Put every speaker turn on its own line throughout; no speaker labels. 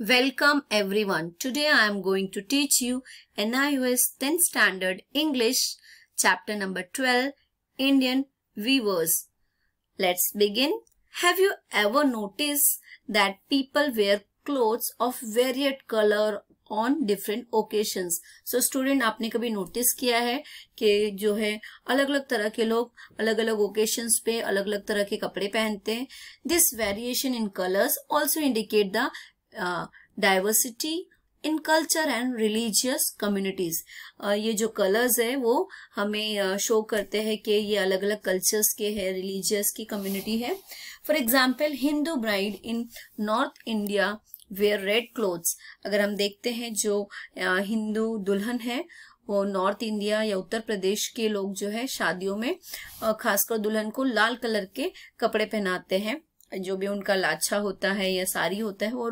Welcome everyone. Today I am going to teach you NIOS 10th Standard English chapter number 12 Indian Weavers. Let's begin. Have you ever noticed that people wear clothes of varied color on different occasions? So, student, आपने कभी notice किया है कि जो है अलग अलग तरह के लोग अलग अलग ओकेशंस पे अलग अलग तरह के कपड़े पहनते हैं This variation in colors also indicate the diversity in culture and religious communities ये जो कलर्स है वो हमें शो uh, करते हैं कि ये अलग अलग कल्चर्स के है रिलीजियस की कम्युनिटी है for example Hindu bride in North India wear red clothes अगर हम देखते हैं जो हिंदू uh, दुल्हन है वो नॉर्थ इंडिया या उत्तर प्रदेश के लोग जो है शादियों में uh, खासकर दुल्हन को लाल कलर के कपड़े पहनाते हैं जो भी उनका लाछा होता है या साड़ी होता है वो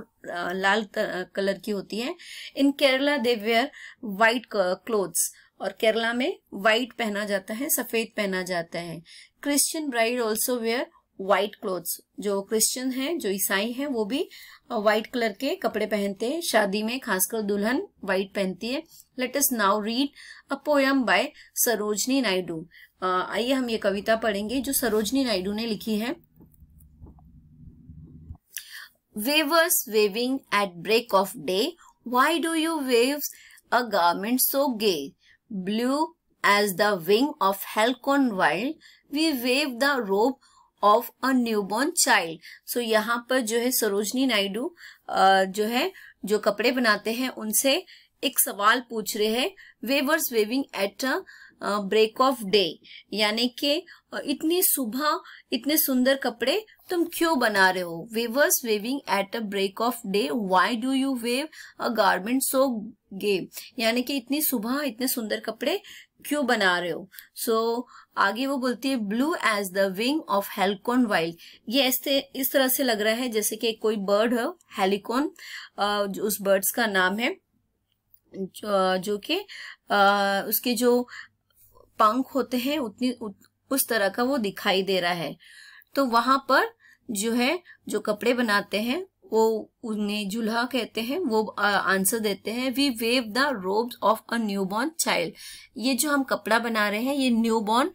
लाल कलर की होती है in Kerala they wear white clothes और केरला में व्हाइट पहना जाता है सफेद पहना जाता है Christian bride also wear white clothes जो क्रिश्चियन है जो ईसाई है वो भी व्हाइट कलर के कपड़े पहनते हैं शादी में खासकर दुल्हन व्हाइट पहनती है let us now read a poem by Sarojini Naidu आइए हम ये कविता पढ़ेंगे जो सरोजनी नायडू ने लिखी है Wavers waving at break of day, why do you wave a garment so gay? Blue as the wing of halcyon wild, we wave the robe of a newborn child. So यहाँ पर जो है सरोजनी नायडू जो है जो कपड़े बनाते हैं उनसे एक सवाल पूछ रहे हैं weavers weaving at a break of day यानी कि इतनी सुबह इतने सुंदर कपड़े तुम क्यों बना रहे हो weavers weaving at a break of day why do you weave a garment so gay यानी कि इतनी सुबह इतने सुंदर कपड़े क्यों बना रहे हो सो so, आगे वो बोलती है blue as the wing of halcyon wild ये ऐसे इस तरह से लग रहा है जैसे कि कोई बर्ड हो हेलिकॉन उस बर्ड्स का नाम है जो, जो कि उसके जो पंख होते हैं उतनी उस तरह का वो दिखाई दे रहा है तो वहां पर जो है जो कपड़े बनाते हैं वो उन्हें जुल्हा कहते हैं वो आंसर देते हैं we weave the robes of a newborn child ये जो हम कपड़ा बना रहे हैं ये न्यूबॉर्न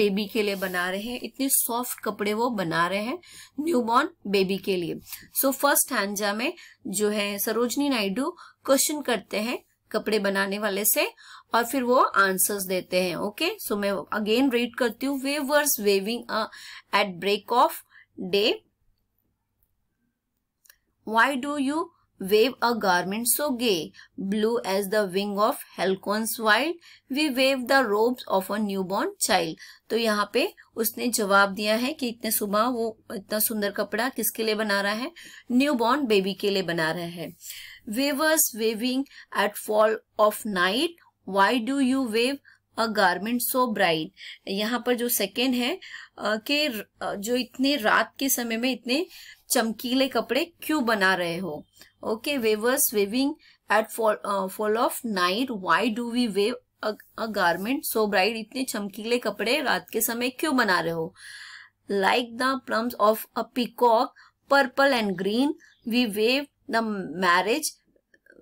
बेबी के लिए बना रहे हैं इतने सॉफ्ट कपड़े वो बना रहे हैं न्यूबॉर्न बेबी के लिए सो फर्स्ट हैंजा में जो है सरोजनी नायडू क्वेश्चन करते हैं कपड़े बनाने वाले से और फिर वो आंसर्स देते हैं ओके सो मैं अगेन रीड करती हूँ weavers weaving at break of day why do you wave a garment so gay, blue as the wing of Helcon's wild, we wave the robes of a newborn child. तो यहाँ पे उसने जवाब दिया है कि इतने सुबह वो इतना सुंदर कपड़ा किसके लिए बना रहा है न्यूबॉर्न बेबी के लिए बना रहा है weavers weaving at fall of night why do you weave a garment so bright यहाँ पर जो सेकेंड है कि जो इतने रात के समय में इतने चमकीले कपड़े क्यों बना रहे हो okay weavers weaving at fall of night why do we weave a garment so bright इतने चमकीले कपड़े रात के समय क्यों बना रहे हो like the plumes of a peacock purple and green we weave the marriage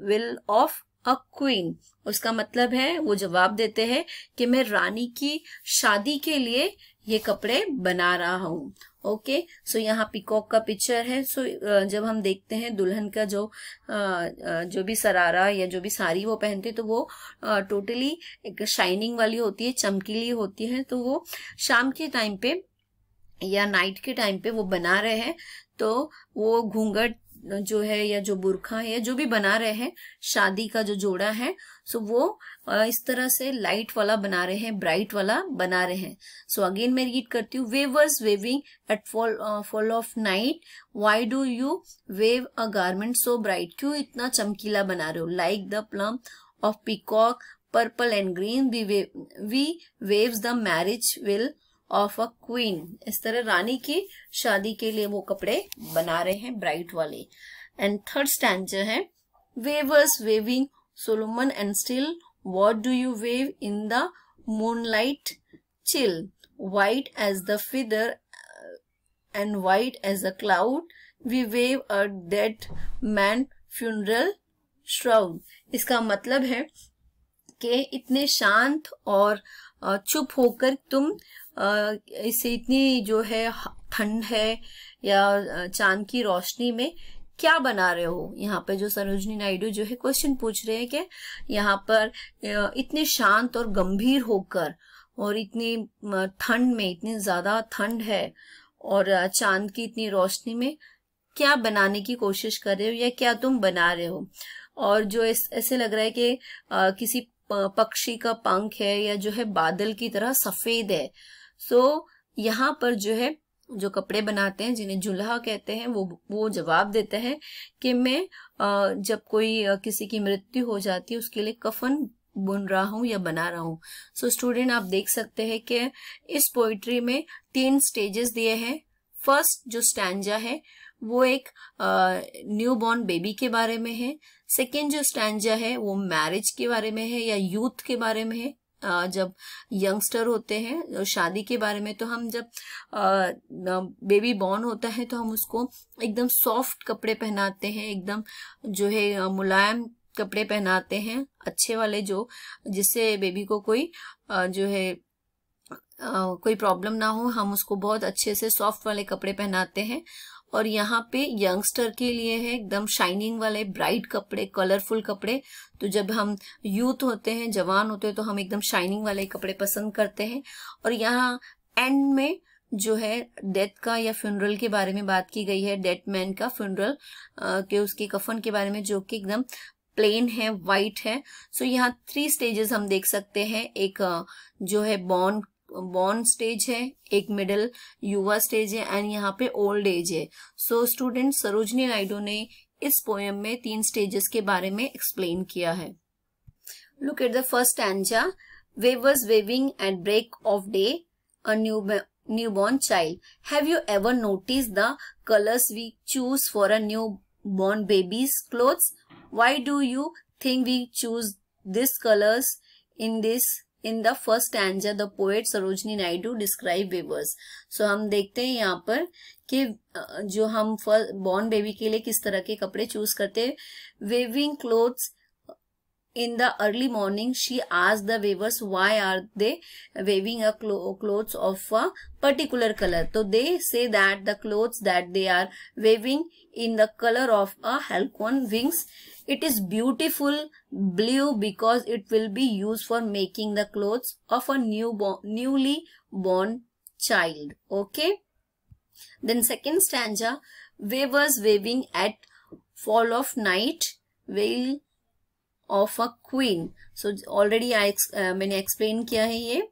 veil of a queen उसका मतलब है वो जवाब देते हैं कि मैं रानी की शादी के लिए ये कपड़े बना रहा हूँ ओके सो यहाँ पिकॉक का पिक्चर है सो so जब हम देखते हैं दुल्हन का जो जो भी सरारा या जो भी साड़ी वो पहनते तो वो टोटली एक शाइनिंग वाली होती है चमकीली होती है तो वो शाम के टाइम पे या नाइट के टाइम पे वो बना रहे हैं तो वो घूंघट जो है या जो बुरखा है या जो भी बना रहे हैं शादी का जो जोड़ा है सो वो इस तरह से लाइट वाला बना रहे हैं ब्राइट वाला बना रहे हैं सो अगेन मैं रीड करती हूँ weavers weaving at fall fall of night why do you weave a garment so bright क्यों इतना चमकीला बना रहे हो like the plume of peacock purple and green we weaves the marriage veil of a queen इस तरह रानी की शादी के लिए वो कपड़े बना रहे हैं ब्राइट वाले एंड थर्ड स्टैंड जो है weavers weaving solemn and still what do you weave in the moonlight chill white as the feather and white as a cloud we weave a dead man funeral shroud इसका मतलब है कि इतने शांत और uh, चुप होकर तुम इससे इतनी जो है ठंड है या चांद की रोशनी में क्या बना रहे हो यहाँ पे जो सरोजनी नायडू जो है क्वेश्चन पूछ रहे हैं कि यहाँ पर इतने शांत और गंभीर होकर और इतनी ठंड में इतनी ज्यादा ठंड है और चांद की इतनी रोशनी में क्या बनाने की कोशिश कर रहे हो या क्या तुम बना रहे हो और जो ऐसे लग रहा है कि किसी पक्षी का पंख है या जो है बादल की तरह सफेद है सो so, यहाँ पर जो है जो कपड़े बनाते हैं जिन्हें जुल्हा कहते हैं वो वो जवाब देते हैं कि मैं जब कोई किसी की मृत्यु हो जाती है उसके लिए कफन बुन रहा हूँ या बना रहा हूँ सो so, स्टूडेंट आप देख सकते हैं कि इस पोइट्री में तीन स्टेजेस दिए हैं फर्स्ट जो स्टैंजा है वो एक न्यू बॉर्न बेबी के बारे में है सेकेंड जो स्टैंडा है वो मैरिज के बारे में है या यूथ के बारे में है जब यंगस्टर होते हैं शादी के बारे में तो हम जब बेबी बॉर्न होता है तो हम उसको एकदम सॉफ्ट कपड़े पहनाते हैं एकदम जो है मुलायम कपड़े पहनाते हैं अच्छे वाले जो जिससे बेबी को कोई जो है कोई प्रॉब्लम ना हो हम उसको बहुत अच्छे से सॉफ्ट वाले कपड़े पहनाते हैं और यहाँ पे यंगस्टर के लिए है एकदम शाइनिंग वाले ब्राइट कपड़े कलरफुल कपड़े तो जब हम यूथ होते हैं जवान होते हैं तो हम एकदम शाइनिंग वाले कपड़े पसंद करते हैं और यहाँ एंड में जो है डेथ का या फ्यूनरल के बारे में बात की गई है डेथ मैन का फ्यूनरल के उसके कफन के बारे में जो कि एकदम प्लेन है वाइट है सो so, यहाँ थ्री स्टेजेस हम देख सकते हैं एक जो है बॉन्ड बॉर्न स्टेज है एक मिडल युवा स्टेज है एंड यहाँ पे ओल्ड एज है सो स्टूडेंट सरोजनी नायडू ने इस पोएम में तीन स्टेजेस के बारे में एक्सप्लेन किया है look at the first stanza we was weaving at break of day a newborn child have you ever notice the colours we choose for a newborn babies cloth why do you think we choose this colours in this in the first एंजर the poet Sarojini Naidu describe weavers so हम देखते हैं यहाँ पर कि जो हम first born baby के लिए किस तरह के कपड़े चूज करते हैं weaving clothes in the early morning she asked the weavers why are they weaving a clo clothes of a particular color so they say that the clothes that they are weaving in the color of a halcon wings it is beautiful blue because it will be used for making the clothes of a newborn newly born child okay then second stanza weavers waving at fall of night will of a queen so already I मैंने explain किया है ये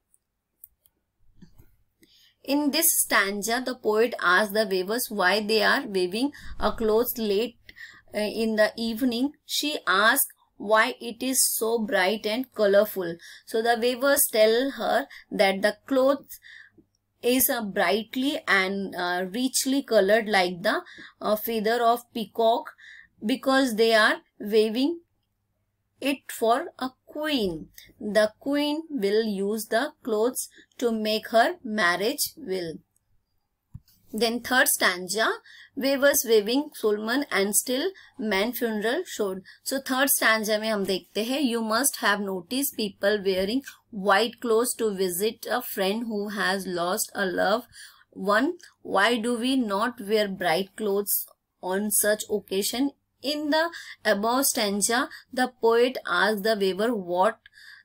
In this stanza, the poet asks the weavers why they are waving a cloth late uh, in the evening. She asks why it is so bright and colorful. So the weavers tell her that the cloth is uh, brightly and uh, richly colored like the uh, feather of peacock because they are waving it for a queen. The queen will use the clothes to make her marriage will. Then third stanza, weavers weaving Solomon and still man funeral showed. So third stanza mein hum dekhte hai, you must have noticed people wearing white clothes to visit a friend who has lost a love. One, why do we not wear bright clothes on such occasion in the above stanza, the poet asks the weaver what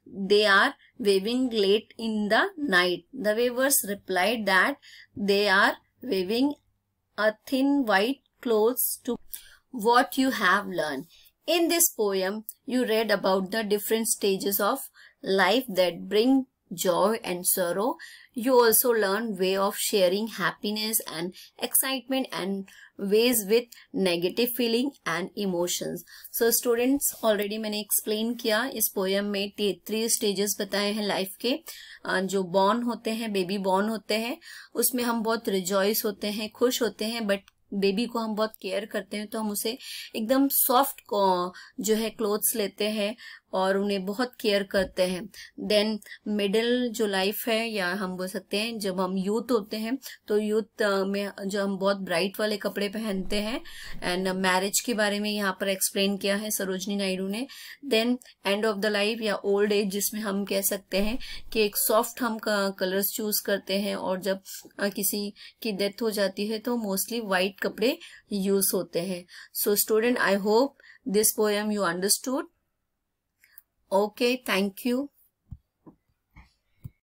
they are waving late in the night. The weavers replied that they are waving a thin white clothes to what you have learned. In this poem, you read about the different stages of life that bring joy and sorrow. You also learn way of sharing happiness and excitement and ways with negative feeling and emotions. So students already maine explain kiya is poem mein the three stages bataye hain life ke जो born होते हैं baby born होते हैं उसमें हम बहुत rejoice होते हैं खुश होते हैं but बेबी को हम बहुत केयर करते हैं तो हम उसे एकदम सॉफ्ट जो है क्लोथ्स लेते हैं और उन्हें बहुत केयर करते हैं देन मिडिल जो लाइफ है या हम बोल सकते हैं जब हम यूथ होते हैं तो यूथ में जो हम बहुत ब्राइट वाले कपड़े पहनते हैं एंड मैरिज के बारे में यहाँ पर एक्सप्लेन किया है सरोजनी नायडू ने then end of the life या ओल्ड एज जिसमें हम कह सकते हैं कि एक सॉफ्ट हम कलर्स चूज करते हैं और जब किसी की डेथ हो जाती है तो मोस्टली वाइट कपड़े यूज होते हैं so student I hope this poem you understood Okay, thank you.